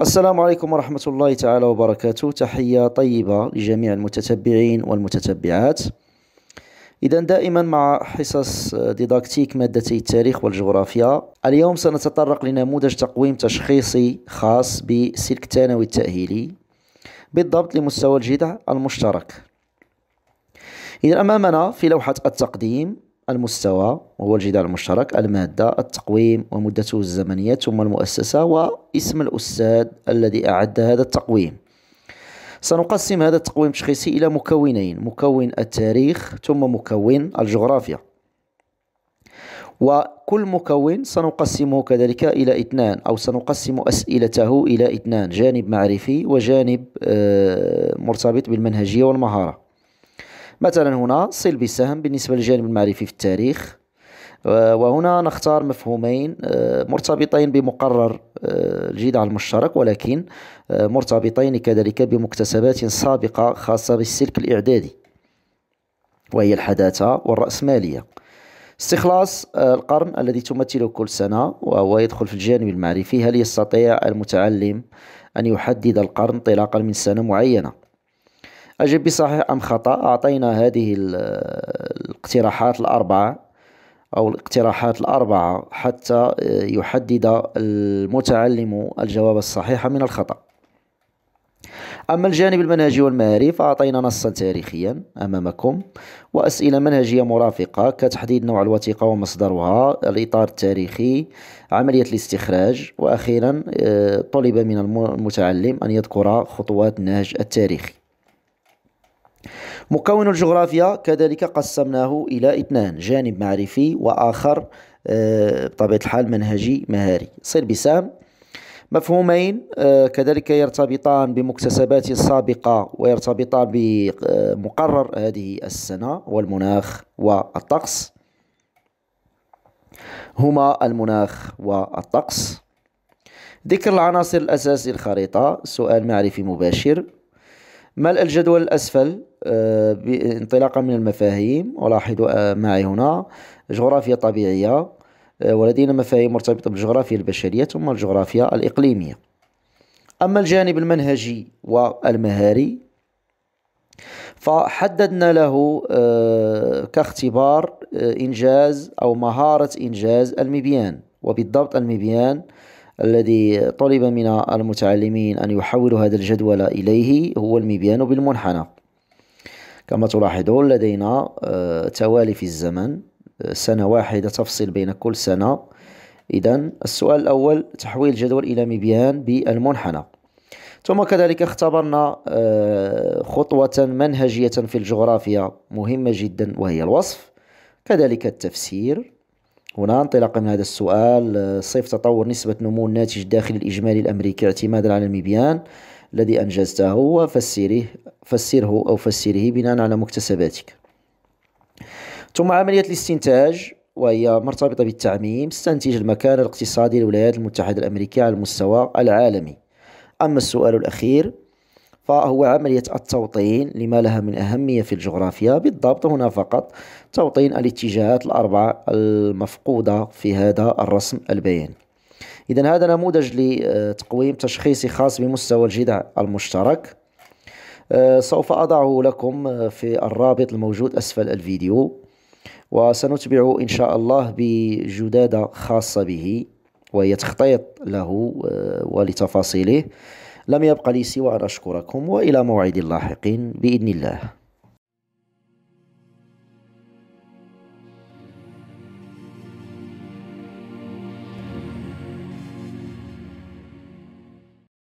السلام عليكم ورحمة الله تعالى وبركاته تحية طيبة لجميع المتتبعين والمتتبعات إذا دائما مع حصص ديداكتيك مادتي التاريخ والجغرافيا اليوم سنتطرق لنموذج تقويم تشخيصي خاص بسلك الثانوي التأهيلي بالضبط لمستوى الجذع المشترك إذا أمامنا في لوحة التقديم المستوى وهو الجدار المشترك المادة التقويم ومدته الزمنية ثم المؤسسة واسم الأستاذ الذي أعد هذا التقويم سنقسم هذا التقويم التشخيصي إلى مكونين مكون التاريخ ثم مكون الجغرافيا وكل مكون سنقسمه كذلك إلى اثنان أو سنقسم أسئلته إلى اثنان جانب معرفي وجانب آه، مرتبط بالمنهجية والمهارة مثلا هنا صل بالسهم بالنسبة للجانب المعرفي في التاريخ آه، وهنا نختار مفهومين آه، مرتبطين بمقرر آه، الجدع المشترك ولكن مرتبطين كذلك بمكتسبات سابقة خاصة بالسلك الإعدادي وهي الحداثة والرأسمالية استخلاص القرن الذي تمثله كل سنة وهو يدخل في الجانب المعرفي هل يستطيع المتعلم أن يحدد القرن انطلاقا من سنة معينة أجب بصحيح أم خطأ أعطينا هذه الاقتراحات الأربعة أو الاقتراحات الأربعة حتى يحدد المتعلم الجواب الصحيح من الخطأ أما الجانب المنهجي والمهاري فأعطينا نصا تاريخيا أمامكم وأسئلة منهجية مرافقة كتحديد نوع الوثيقة ومصدرها الإطار التاريخي عملية الاستخراج وأخيرا آه، طلب من المتعلم أن يذكر خطوات النهج التاريخي مكون الجغرافيا كذلك قسمناه إلى اثنان جانب معرفي وآخر آه، بطبيعة الحال منهجي مهاري صير بسام مفهومين آه، كذلك يرتبطان بمكتسبات السابقة ويرتبطان بمقرر هذه السنة والمناخ والطقس هما المناخ والطقس ذكر العناصر الأساسية للخريطة سؤال معرفي مباشر ملء الجدول الأسفل آه، انطلاقا من المفاهيم ولاحظوا آه، معي هنا جغرافيا طبيعية آه، ولدينا مفاهيم مرتبطة بالجغرافيا البشرية ثم الجغرافيا الإقليمية أما الجانب المنهجي والمهاري فحددنا له كاختبار إنجاز أو مهارة إنجاز المبيان وبالضبط المبيان الذي طلب من المتعلمين أن يحولوا هذا الجدول إليه هو المبيان بالمنحنى كما تلاحظون لدينا آه، توالي في الزمن آه، سنة واحدة تفصل بين كل سنة إذا السؤال الأول تحويل الجدول إلى مبيان بالمنحنى ثم كذلك اختبرنا آه، خطوة منهجية في الجغرافيا مهمة جدا وهي الوصف كذلك التفسير هنا انطلاقا من هذا السؤال آه، صف تطور نسبة نمو الناتج الداخلي الإجمالي الأمريكي اعتمادا على المبيان الذي أنجزته وفسره فسره أو فسره بناء على مكتسباتك ثم عملية الاستنتاج وهي مرتبطة بالتعميم استنتج المكان الاقتصادي للولايات المتحدة الأمريكية على المستوى العالمي أما السؤال الأخير فهو عملية التوطين لما لها من أهمية في الجغرافيا بالضبط هنا فقط توطين الاتجاهات الأربعة المفقودة في هذا الرسم البياني إذا هذا نموذج لتقويم تشخيصي خاص بمستوى الجذع المشترك أه، سوف أضعه لكم في الرابط الموجود أسفل الفيديو وسنتبع إن شاء الله بجدادة خاصة به وهي تخطيط له أه، ولتفاصيله لم يبق لي سوى أن أشكركم وإلى موعد لاحق بإذن الله